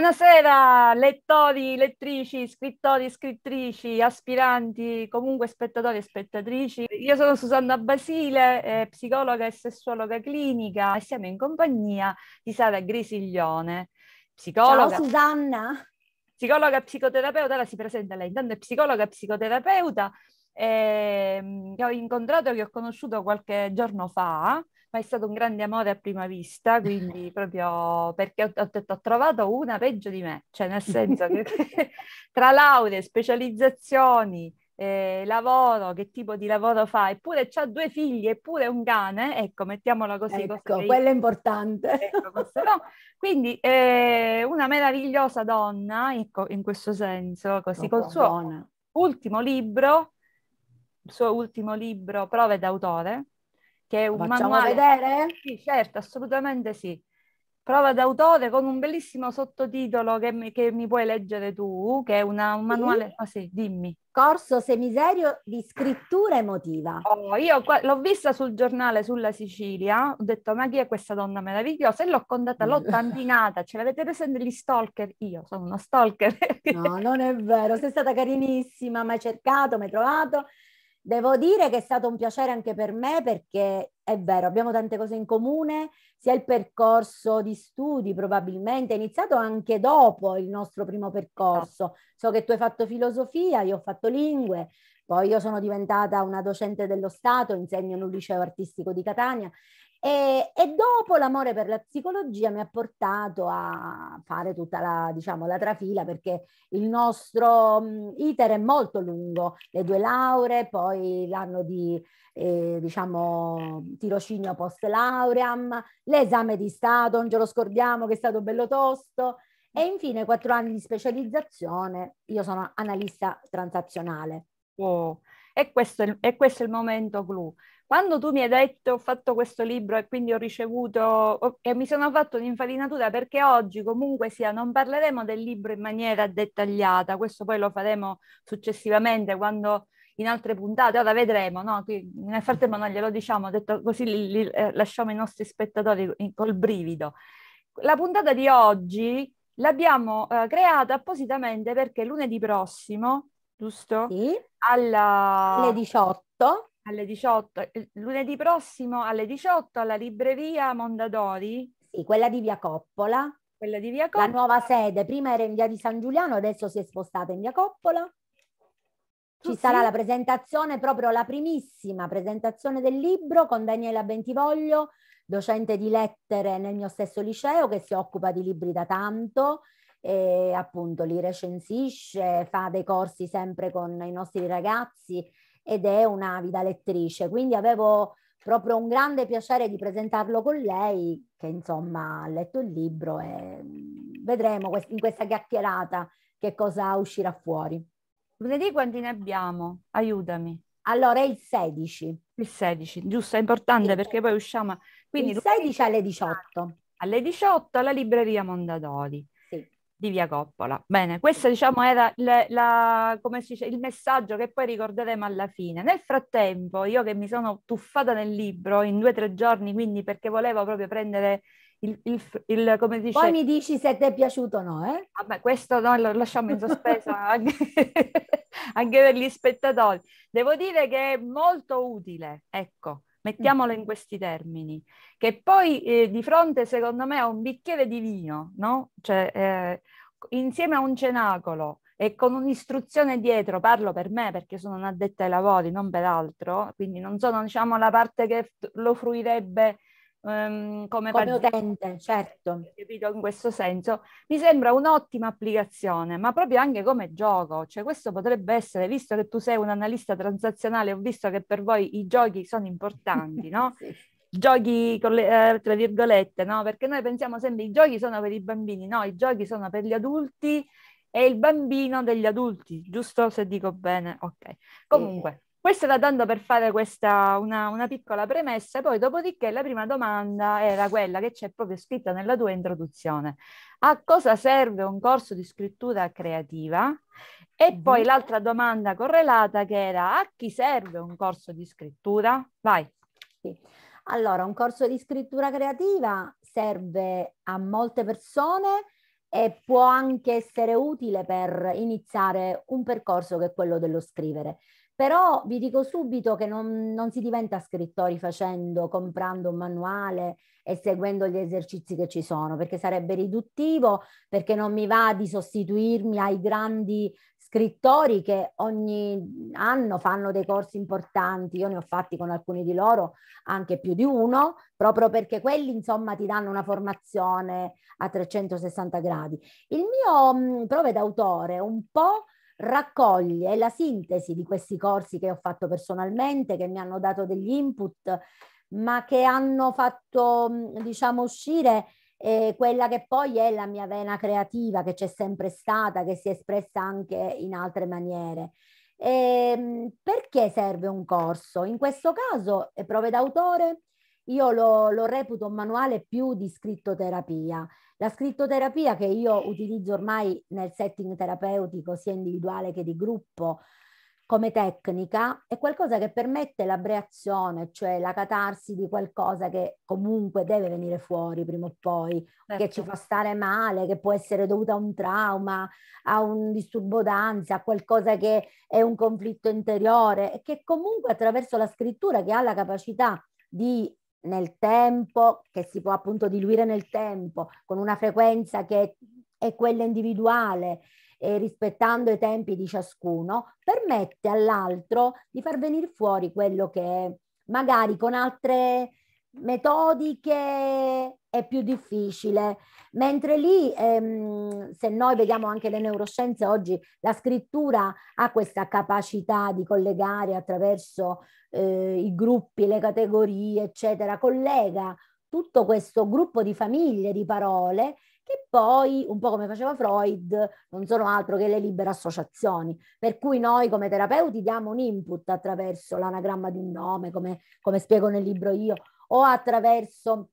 Buonasera lettori, lettrici, scrittori, scrittrici, aspiranti, comunque spettatori e spettatrici. Io sono Susanna Basile, eh, psicologa e sessuologa clinica e siamo in compagnia di Sara Grisiglione, psicologa. Ciao Susanna! Psicologa psicoterapeuta, ora si presenta lei, intanto è psicologa e psicoterapeuta eh, che ho incontrato, e che ho conosciuto qualche giorno fa ma è stato un grande amore a prima vista, quindi proprio perché ho, ho detto ho trovato una peggio di me, cioè nel senso che tra lauree, specializzazioni, eh, lavoro, che tipo di lavoro fa, eppure ha due figli, eppure un cane, ecco, mettiamola così. Ecco, così. quello è importante. Ecco, no? Quindi eh, una meravigliosa donna, ecco, in questo senso, così, Troppo col suo buona. ultimo libro, il suo ultimo libro, Prove d'autore, che è un Facciamo manuale. vedere? Sì, certo, assolutamente sì. Prova d'autore con un bellissimo sottotitolo che mi, che mi puoi leggere tu, che è una, un manuale, sì. Oh, ah, sì, dimmi. Corso Semiserio di scrittura emotiva. Oh, io qua, l'ho vista sul giornale sulla Sicilia, ho detto ma chi è questa donna meravigliosa? E l'ho contata, mm. l'ho tantinata, ce l'avete presente gli stalker? Io sono uno stalker. no, non è vero, sei stata carinissima, mi hai cercato, mi hai trovato Devo dire che è stato un piacere anche per me perché è vero, abbiamo tante cose in comune, sia il percorso di studi probabilmente, è iniziato anche dopo il nostro primo percorso. So che tu hai fatto filosofia, io ho fatto lingue, poi io sono diventata una docente dello Stato, insegno in un liceo artistico di Catania e, e, dopo l'amore per la psicologia mi ha portato a fare tutta la, diciamo, la trafila perché il nostro mh, iter è molto lungo, le due lauree, poi l'anno di eh, diciamo, tirocinio post lauream, l'esame di Stato, non ce lo scordiamo che è stato bello tosto, e infine quattro anni di specializzazione, io sono analista transazionale. Oh, E questo, è, e questo è il momento clou, quando tu mi hai detto ho fatto questo libro e quindi ho ricevuto e mi sono fatto un'infarinatura perché oggi comunque sia non parleremo del libro in maniera dettagliata, questo poi lo faremo successivamente quando in altre puntate, ora vedremo, no? nel frattempo non glielo diciamo, detto così li, li, eh, lasciamo i nostri spettatori in, col brivido. La puntata di oggi l'abbiamo eh, creata appositamente perché lunedì prossimo, giusto? Sì, alla... alle 18 alle 18, lunedì prossimo alle 18 alla libreria Mondadori. Sì, quella di Via Coppola. Quella di Via Coppola. La nuova sede, prima era in Via di San Giuliano, adesso si è spostata in Via Coppola. Ci oh, sarà la presentazione, proprio la primissima presentazione del libro con Daniela Bentivoglio, docente di lettere nel mio stesso liceo che si occupa di libri da tanto e appunto li recensisce, fa dei corsi sempre con i nostri ragazzi ed è un'avida lettrice, quindi avevo proprio un grande piacere di presentarlo con lei, che insomma ha letto il libro e mm, vedremo in questa chiacchierata che cosa uscirà fuori. Lunedì quanti ne abbiamo? Aiutami. Allora è il 16. Il 16, giusto, è importante il perché poi usciamo. Quindi il 16 alle 18. Alle 18 alla libreria Mondadori di Via Coppola. Bene, questo diciamo era le, la, dice, il messaggio che poi ricorderemo alla fine. Nel frattempo, io che mi sono tuffata nel libro in due o tre giorni, quindi perché volevo proprio prendere il, il, il, come dice... Poi mi dici se ti è piaciuto o no, eh? Vabbè, questo no, lo lasciamo in sospeso anche, anche per gli spettatori. Devo dire che è molto utile, ecco. Mettiamolo in questi termini, che poi eh, di fronte secondo me a un bicchiere di vino, no? cioè, eh, insieme a un cenacolo e con un'istruzione dietro, parlo per me perché sono un'addetta ai lavori, non per altro, quindi non sono diciamo, la parte che lo fruirebbe um, come, come utente, certo. Capito? In questo senso mi sembra un'ottima applicazione, ma proprio anche come gioco. Cioè questo potrebbe essere, visto che tu sei un analista transazionale, ho visto che per voi i giochi sono importanti, no? sì giochi con le, eh, tra virgolette, no? Perché noi pensiamo sempre i giochi sono per i bambini, no, i giochi sono per gli adulti e il bambino degli adulti, giusto se dico bene? Ok. Comunque, questo era tanto per fare questa, una, una, piccola premessa poi dopodiché la prima domanda era quella che c'è proprio scritta nella tua introduzione. A cosa serve un corso di scrittura creativa? E mm-hmm. poi l'altra domanda correlata che era a chi serve un corso di scrittura? Vai. Sì. Allora, un corso di scrittura creativa serve a molte persone e può anche essere utile per iniziare un percorso che è quello dello scrivere. Però vi dico subito che non, non si diventa scrittori facendo, comprando un manuale e seguendo gli esercizi che ci sono, perché sarebbe riduttivo, perché non mi va di sostituirmi ai grandi scrittori che ogni anno fanno dei corsi importanti, io ne ho fatti con alcuni di loro anche più di uno, proprio perché quelli insomma ti danno una formazione a 360 gradi. Il mio mh, prove d'autore un po' raccoglie la sintesi di questi corsi che ho fatto personalmente, che mi hanno dato degli input, ma che hanno fatto, mm, diciamo, uscire eh, quella che poi è la mia vena creativa, che c'è sempre stata, che si è espressa anche in altre maniere. E, ehm, perché serve un corso? In questo caso, prove d'autore, io lo, lo reputo un manuale più di scrittoterapia. terapia la scrittoterapia che io utilizzo ormai nel setting terapeutico sia individuale che di gruppo come tecnica è qualcosa che permette l'abreazione, cioè la catarsi di qualcosa che comunque deve venire fuori prima o poi, certo. che ci certo. fa stare male, che può essere dovuta a un trauma, a un disturbo d'ansia, a qualcosa che è un conflitto interiore e che comunque attraverso la scrittura che ha la capacità di nel tempo, che si può appunto diluire nel tempo, con una frequenza che è quella individuale, e eh, rispettando i tempi di ciascuno, permette all'altro di far venire fuori quello che magari con altre metodiche è più difficile, mentre lì, ehm, se noi vediamo anche le neuroscienze oggi, la scrittura ha questa capacità di collegare attraverso eh, i gruppi, le categorie, eccetera, collega tutto questo gruppo di famiglie di parole che poi, un po' come faceva Freud, non sono altro che le libere associazioni, per cui noi come terapeuti diamo un input attraverso l'anagramma di un nome, come, come spiego nel libro io, o attraverso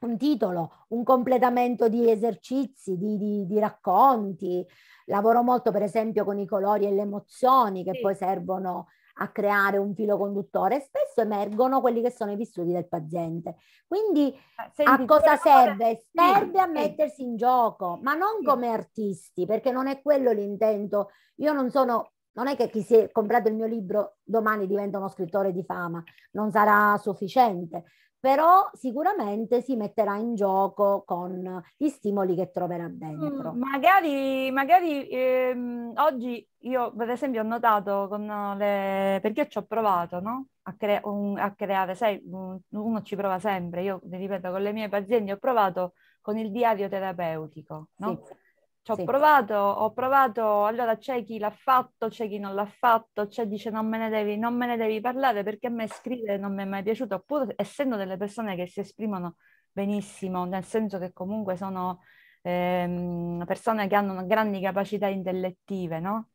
un titolo, un completamento di esercizi, di, di, di, racconti. Lavoro molto per esempio con i colori e le emozioni che sì. poi servono a creare un filo conduttore. Spesso emergono quelli che sono i vissuti del paziente. Quindi eh, Senti, a cosa serve? Serve a mettersi in gioco, ma non sì. come artisti, perché non è quello l'intento. Io non sono non è che chi si è comprato il mio libro domani diventa uno scrittore di fama, non sarà sufficiente però sicuramente si metterà in gioco con gli stimoli che troverà dentro. Mm, magari, magari ehm, oggi io per esempio ho notato con le... perché ci ho provato no? a, cre... un... a, creare, sai, uno ci prova sempre, io ripeto con le mie pazienti ho provato con il diario terapeutico, no? sì. Ci ho sì. provato, ho provato, allora c'è chi l'ha fatto, c'è chi non l'ha fatto, c'è chi dice non me, devi, non me ne devi parlare perché a me scrivere non mi è mai piaciuto, oppure essendo delle persone che si esprimono benissimo, nel senso che comunque sono ehm, persone che hanno grandi capacità intellettive, no?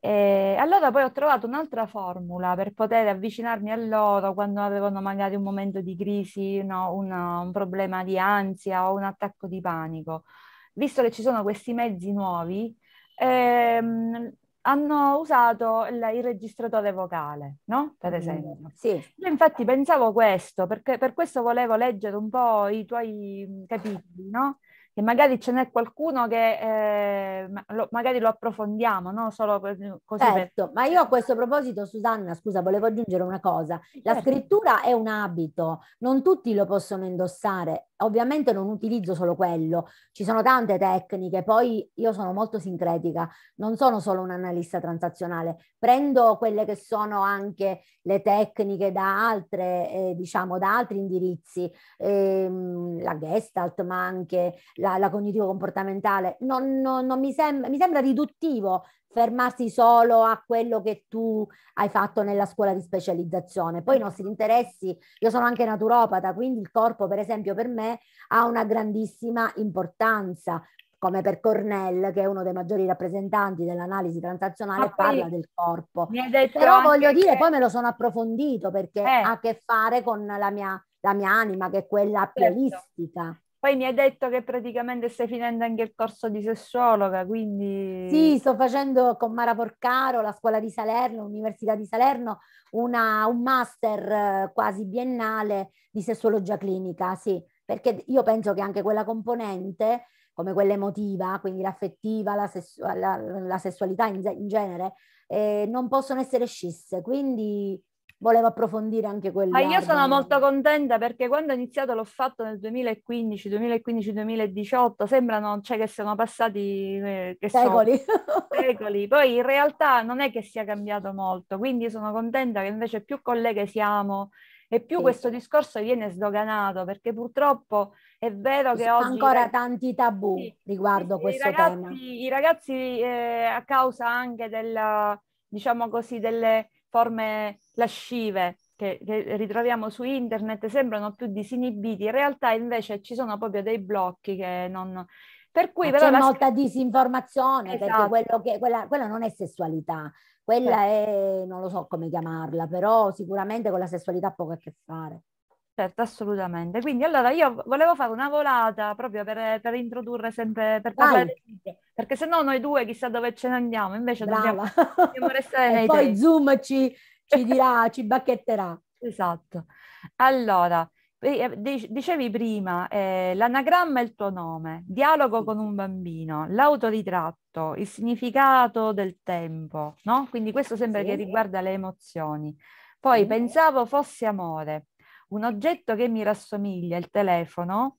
E allora poi ho trovato un'altra formula per poter avvicinarmi a loro quando avevano magari un momento di crisi, no? una, un problema di ansia o un attacco di panico visto che ci sono questi mezzi nuovi, ehm, hanno usato il, il, registratore vocale, no? Per mm. esempio. sì. Io infatti pensavo questo, perché per questo volevo leggere un po' i tuoi mm, capitoli, no? e magari ce n'è qualcuno che eh, lo, magari lo approfondiamo, no? Solo così. Certo, per... ma io a questo proposito, Susanna, scusa, volevo aggiungere una cosa. La certo. scrittura è un abito, non tutti lo possono indossare. Ovviamente non utilizzo solo quello, ci sono tante tecniche, poi io sono molto sincretica, non sono solo un analista transazionale, prendo quelle che sono anche le tecniche da altre, eh, diciamo, da altri indirizzi, eh, la Gestalt, ma anche la, la cognitivo-comportamentale, non, non, non mi, sem- mi sembra riduttivo fermarsi solo a quello che tu hai fatto nella scuola di specializzazione. Poi i nostri interessi, io sono anche naturopata, quindi il corpo per esempio per me ha una grandissima importanza, come per Cornell che è uno dei maggiori rappresentanti dell'analisi transazionale parla del corpo. Però voglio dire, che... poi me lo sono approfondito perché eh. ha a che fare con la mia, la mia anima che è quella certo. pielistica. Poi mi hai detto che praticamente stai finendo anche il corso di sessuologa, quindi... Sì, sto facendo con Mara Porcaro, la scuola di Salerno, l'Università di Salerno, una, un master eh, quasi biennale di sessuologia clinica, sì, perché io penso che anche quella componente, come quella emotiva, quindi l'affettiva, la, sessu- la, la sessualità in, in genere, eh, non possono essere scisse, quindi volevo approfondire anche quello. Ma io sono molto contenta perché quando ho iniziato l'ho fatto nel 2015, 2015, 2018, sembrano cioè, che siano passati eh, che secoli. So, secoli. Poi in realtà non è che sia cambiato molto, quindi sono contenta che invece più colleghe siamo e più sì. questo discorso viene sdoganato perché purtroppo è vero che oggi ancora tanti tabù sì, riguardo sì, questo ragazzi, tema. I ragazzi eh, a causa anche della, diciamo così, delle forme lascive che, che, ritroviamo su internet sembrano più disinibiti, in realtà invece ci sono proprio dei blocchi che non... Per cui però c'è la... molta disinformazione, esatto. perché che, quella, quella, non è sessualità, quella sì. è, non lo so come chiamarla, però sicuramente con la sessualità ha poco a che fare. Certo, assolutamente. Quindi allora io volevo fare una volata proprio per, per introdurre sempre, per parlare Vai. perché se no noi due chissà dove ce ne andiamo, invece dobbiamo, dobbiamo, restare nei poi temi. Zoom ci, ci dirà, ci bacchetterà. Esatto. Allora, eh, dicevi prima, eh, l'anagramma è il tuo nome, dialogo con un bambino, l'autoritratto, il significato del tempo, no? Quindi questo sembra sì. che riguarda le emozioni. Poi sì. pensavo fosse amore, un oggetto che mi rassomiglia, il telefono,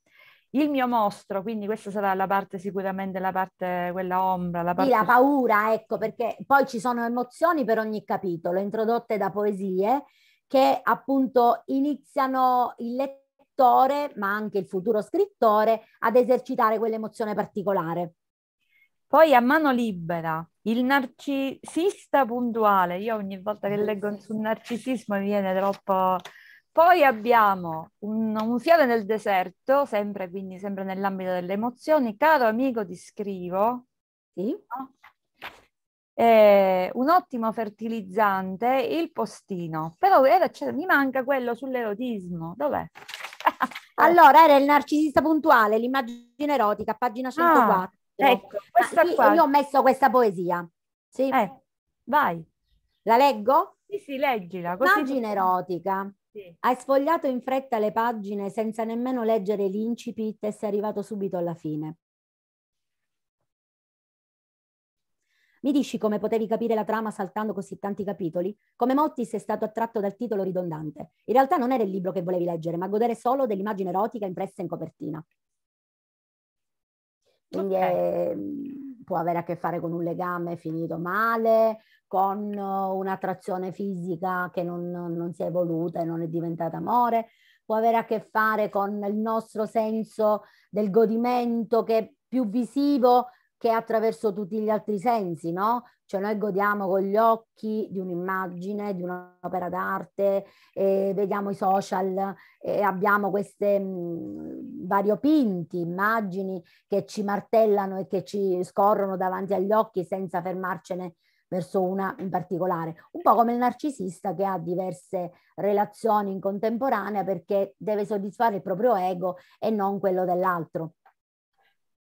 il mio mostro, quindi questa sarà la parte sicuramente, la parte, quella ombra. La parte... la paura, ecco, perché poi ci sono emozioni per ogni capitolo, introdotte da poesie, che appunto iniziano il lettore, ma anche il futuro scrittore, ad esercitare quell'emozione particolare. Poi a mano libera, il narcisista puntuale, io ogni volta che leggo sul narcisismo mi viene troppo poi abbiamo un, un fiore nel deserto, sempre, quindi sempre nell'ambito delle emozioni. Caro amico, ti scrivo. Sì. No? Eh, un ottimo fertilizzante, il postino. Però era, cioè, mi manca quello sull'erotismo. Dov'è? allora, era il narcisista puntuale, l'immagine erotica, pagina 104. Ah, ecco, questa ah, qua. Io ho messo questa poesia. Sì. Eh, vai. La leggo? Sì, sì, leggila. Così... Immagine erotica. Hai sfogliato in fretta le pagine senza nemmeno leggere l'incipit e sei arrivato subito alla fine. Mi dici come potevi capire la trama saltando così tanti capitoli? Come molti sei stato attratto dal titolo ridondante. In realtà non era il libro che volevi leggere, ma godere solo dell'immagine erotica impressa in copertina. Quindi okay. è, può avere a che fare con un legame finito male, con un'attrazione fisica che non, non si è evoluta e non è diventata amore, può avere a che fare con il nostro senso del godimento che è più visivo che attraverso tutti gli altri sensi, no? Cioè noi godiamo con gli occhi di un'immagine, di un'opera d'arte, vediamo i social e abbiamo queste mm, variopinti immagini che ci martellano e che ci scorrono davanti agli occhi senza fermarcene verso una in particolare, un po' come il narcisista che ha diverse relazioni in contemporanea perché deve soddisfare il proprio ego e non quello dell'altro.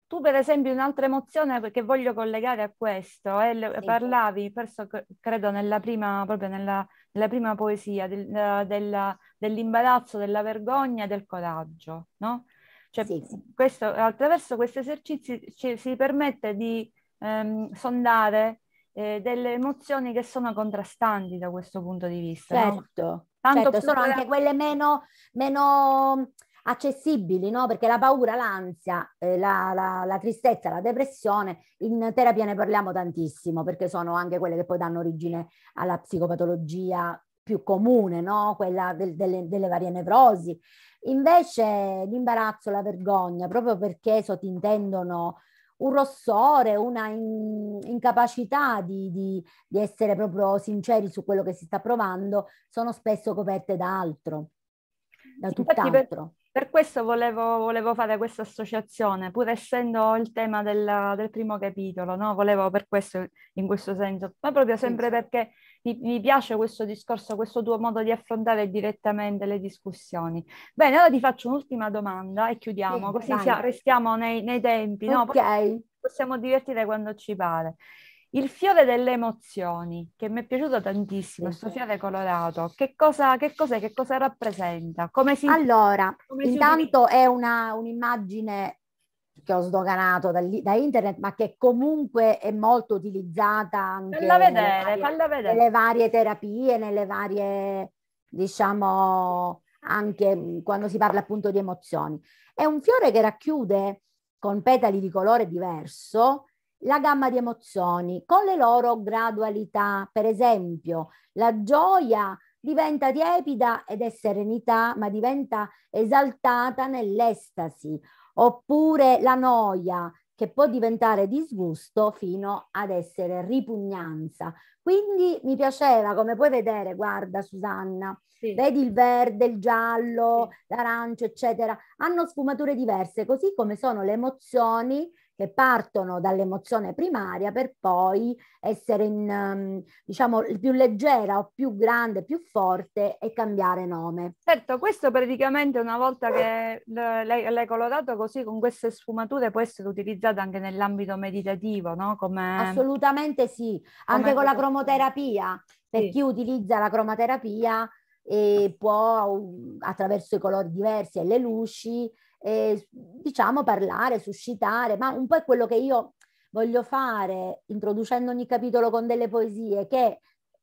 Tu per esempio un'altra emozione che voglio collegare a questo, eh, sì. parlavi, perso, credo nella prima, proprio nella, nella prima poesia, del, della, dell'imbarazzo, della vergogna e del coraggio, no? Cioè, sì, sì. Questo, attraverso questi esercizi ci, si permette di ehm, sondare eh, delle emozioni che sono contrastanti da questo punto di vista. Certo, no? Tanto certo, sono la... anche quelle meno, meno mm, accessibili, no? perché la paura, l'ansia, eh, la, la, la, tristezza, la depressione, in terapia ne parliamo tantissimo, perché sono anche quelle che poi danno origine alla psicopatologia più comune, no? quella del, delle, delle, varie nevrosi. Invece l'imbarazzo, la vergogna, proprio perché sottintendono un rossore, una in, incapacità di, di, di essere proprio sinceri su quello che si sta provando, sono spesso coperte da altro, da tutt'altro. Per questo volevo, volevo, fare questa associazione, pur essendo il tema del, del primo capitolo, no? volevo per questo, in questo senso, ma proprio sempre sì. perché mi piace questo discorso, questo tuo modo di affrontare direttamente le discussioni. Bene, ora ti faccio un'ultima domanda e chiudiamo, sì, così sia, restiamo nei, nei tempi, okay. no? possiamo divertire quando ci pare. Il fiore delle emozioni, che mi è piaciuto tantissimo, questo sì, sì. fiore colorato, che cosa, che cos'è, che cosa rappresenta? Come si, allora, come intanto si è una, un'immagine che ho sdoganato da, da, internet, ma che comunque è molto utilizzata anche vedere, nelle, varie, nelle, varie, terapie, nelle varie, diciamo, anche mm, quando si parla appunto di emozioni. È un fiore che racchiude con petali di colore diverso la gamma di emozioni con le loro gradualità. Per esempio, la gioia diventa tiepida ed è serenità, ma diventa esaltata nell'estasi oppure la noia che può diventare disgusto fino ad essere ripugnanza. Quindi mi piaceva, come puoi vedere, guarda Susanna, sì. vedi il verde, il giallo, sì. l'arancio, eccetera, hanno sfumature diverse, così come sono le emozioni che partono dall'emozione primaria per poi essere in, ehm, diciamo, più leggera o più grande, più forte e cambiare nome. Certo, questo praticamente una volta che l'hai, l'hai colorato così con queste sfumature può essere utilizzato anche nell'ambito meditativo, no? Come... Assolutamente sì, anche con la cromoterapia, per sì. chi utilizza la cromoterapia e eh, può attraverso i colori diversi e le luci eh, diciamo parlare, suscitare, ma un po' è quello che io voglio fare introducendo ogni capitolo con delle poesie che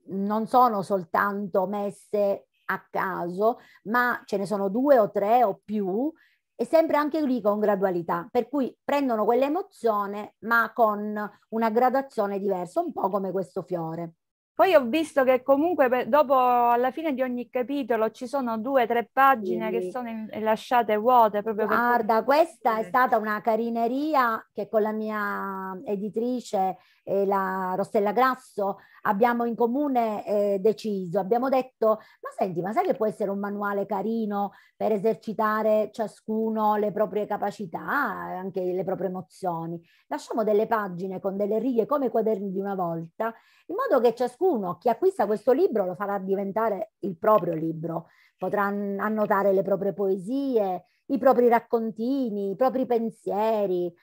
non sono soltanto messe a caso, ma ce ne sono due o tre o più e sempre anche lì con gradualità, per cui prendono quell'emozione ma con una gradazione diversa, un po' come questo fiore. Poi ho visto che comunque dopo, alla fine di ogni capitolo, ci sono due o tre pagine sì. che sono in, lasciate vuote. Proprio Guarda, per... questa è eh. stata una carineria che con la mia editrice e la Rossella Grasso abbiamo in comune eh, deciso, abbiamo detto, ma senti, ma sai che può essere un manuale carino per esercitare ciascuno le proprie capacità, anche le proprie emozioni? Lasciamo delle pagine con delle righe come i quaderni di una volta, in modo che ciascuno, chi acquista questo libro, lo farà diventare il proprio libro, potrà annotare le proprie poesie, i propri raccontini, i propri pensieri,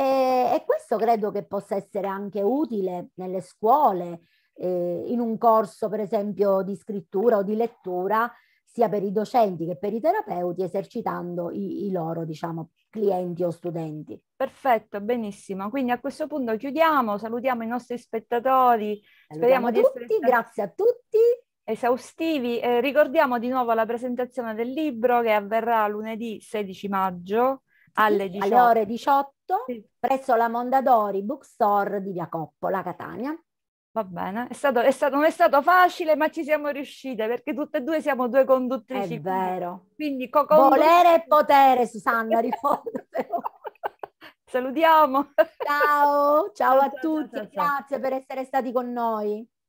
e, e questo credo che possa essere anche utile nelle scuole, eh, in un corso per esempio di scrittura o di lettura, sia per i docenti che per i terapeuti, esercitando i, i loro, diciamo, clienti o studenti. Perfetto, benissimo. Quindi a questo punto chiudiamo, salutiamo i nostri spettatori. Salutiamo Speriamo tutti, di essere grazie a tutti. Esaustivi, eh, ricordiamo di nuovo la presentazione del libro che avverrà lunedì 16 maggio alle, 18. alle ore 18 sì. presso la Mondadori Bookstore di Via Coppola, Catania. Va bene, è stato, è stato, non è stato facile, ma ci siamo riuscite perché tutte e due siamo due conduttrici. È vero. Quindi, Volere e potere, Susanna, Salutiamo. Ciao, ciao, ciao a ciao, tutti, ciao, grazie per essere stati con noi.